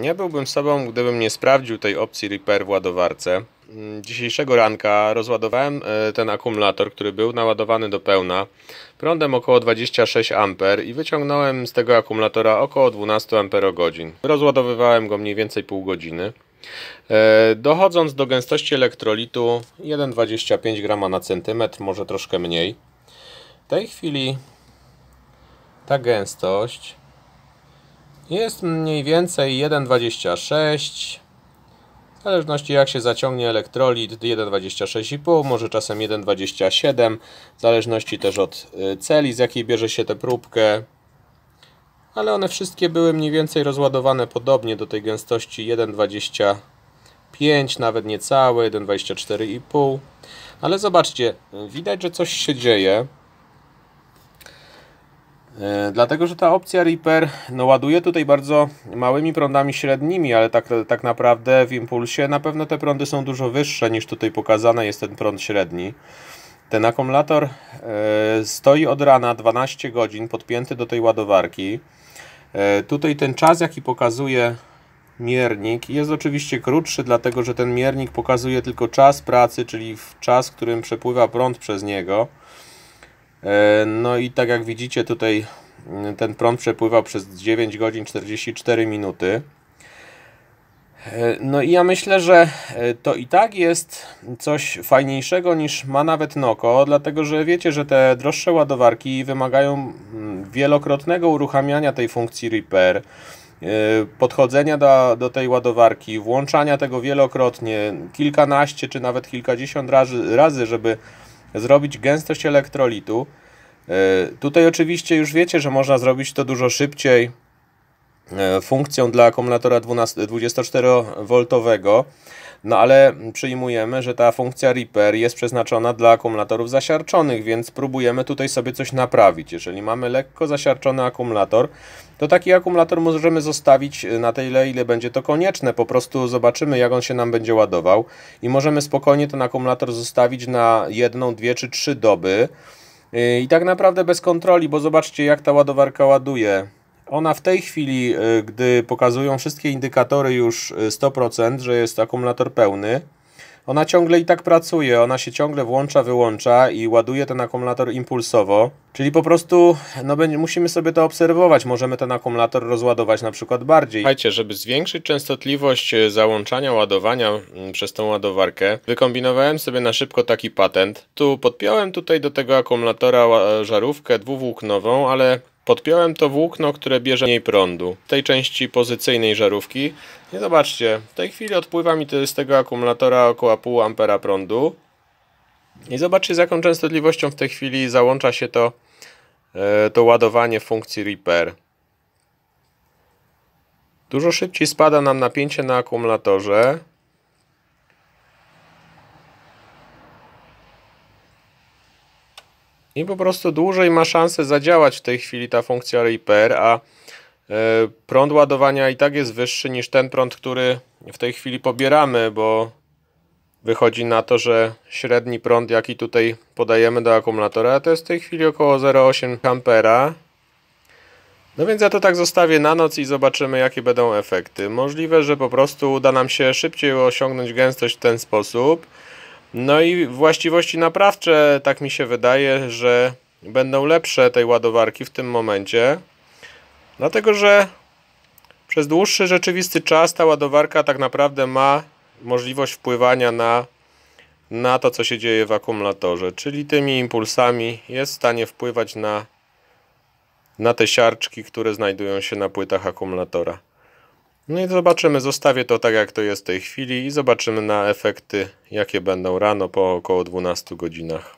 Nie byłbym sobą, gdybym nie sprawdził tej opcji repair w ładowarce. Mm, dzisiejszego ranka rozładowałem e, ten akumulator, który był naładowany do pełna prądem około 26 A i wyciągnąłem z tego akumulatora około 12 Ah. Rozładowywałem go mniej więcej pół godziny. E, dochodząc do gęstości elektrolitu 1,25 g na centymetr, może troszkę mniej. W tej chwili ta gęstość jest mniej więcej 1,26. W zależności jak się zaciągnie elektrolit 1,26,5, może czasem 1,27. W zależności też od y, celi, z jakiej bierze się tę próbkę. Ale one wszystkie były mniej więcej rozładowane podobnie do tej gęstości 1,25, nawet niecałe, 1,24,5. Ale zobaczcie, y, widać, że coś się dzieje. E, dlatego, że ta opcja Reaper no, ładuje tutaj bardzo małymi prądami średnimi, ale tak, tak naprawdę w impulsie na pewno te prądy są dużo wyższe niż tutaj pokazane jest ten prąd średni. Ten akumulator e, stoi od rana 12 godzin podpięty do tej ładowarki. E, tutaj ten czas jaki pokazuje miernik jest oczywiście krótszy, dlatego że ten miernik pokazuje tylko czas pracy, czyli czas, w którym przepływa prąd przez niego. E, no i tak jak widzicie tutaj mm, ten prąd przepływał przez 9 godzin 44 minuty. E, no i ja myślę, że e, to i tak jest coś fajniejszego niż ma nawet Noko, dlatego że wiecie, że te droższe ładowarki wymagają mm, wielokrotnego uruchamiania tej funkcji Repair, podchodzenia do, do tej ładowarki, włączania tego wielokrotnie, kilkanaście czy nawet kilkadziesiąt razy, razy żeby zrobić gęstość elektrolitu. E, tutaj oczywiście już wiecie, że można zrobić to dużo szybciej e, funkcją dla akumulatora 24V no ale przyjmujemy, że ta funkcja Reaper jest przeznaczona dla akumulatorów zasiarczonych, więc próbujemy tutaj sobie coś naprawić. Jeżeli mamy lekko zasiarczony akumulator, to taki akumulator możemy zostawić na tyle, ile będzie to konieczne. Po prostu zobaczymy, jak on się nam będzie ładował i możemy spokojnie ten akumulator zostawić na jedną, dwie czy trzy doby. I tak naprawdę bez kontroli, bo zobaczcie, jak ta ładowarka ładuje. Ona w tej chwili, e, gdy pokazują wszystkie indykatory już 100%, e, że jest akumulator pełny, ona ciągle i tak pracuje, ona się ciągle włącza, wyłącza i ładuje ten akumulator impulsowo. Czyli po prostu no, musimy sobie to obserwować. Możemy ten akumulator rozładować na przykład bardziej. Słuchajcie, żeby zwiększyć częstotliwość e, załączania ładowania mm, przez tą ładowarkę, wykombinowałem sobie na szybko taki patent. Tu podpiąłem tutaj do tego akumulatora żarówkę dwuwłóknową, ale Podpiąłem to włókno, które bierze mniej prądu, tej części pozycyjnej żarówki. I zobaczcie, w tej chwili odpływa mi z tego akumulatora około pół ampera prądu. I zobaczcie z jaką częstotliwością w tej chwili załącza się to, e, to ładowanie funkcji repair. Dużo szybciej spada nam napięcie na akumulatorze. i po prostu dłużej ma szansę zadziałać w tej chwili ta funkcja repair, a e, prąd ładowania i tak jest wyższy niż ten prąd, który w tej chwili pobieramy, bo wychodzi na to, że średni prąd jaki tutaj podajemy do akumulatora to jest w tej chwili około 0,8 ampera no więc ja to tak zostawię na noc i zobaczymy jakie będą efekty możliwe, że po prostu uda nam się szybciej osiągnąć gęstość w ten sposób no i właściwości naprawcze, tak mi się wydaje, że będą lepsze tej ładowarki w tym momencie. Dlatego, że przez dłuższy rzeczywisty czas ta ładowarka tak naprawdę ma możliwość wpływania na, na to, co się dzieje w akumulatorze. Czyli tymi impulsami jest w stanie wpływać na, na te siarczki, które znajdują się na płytach akumulatora. No i zobaczymy, zostawię to tak jak to jest w tej chwili i zobaczymy na efekty, jakie będą rano po około 12 godzinach.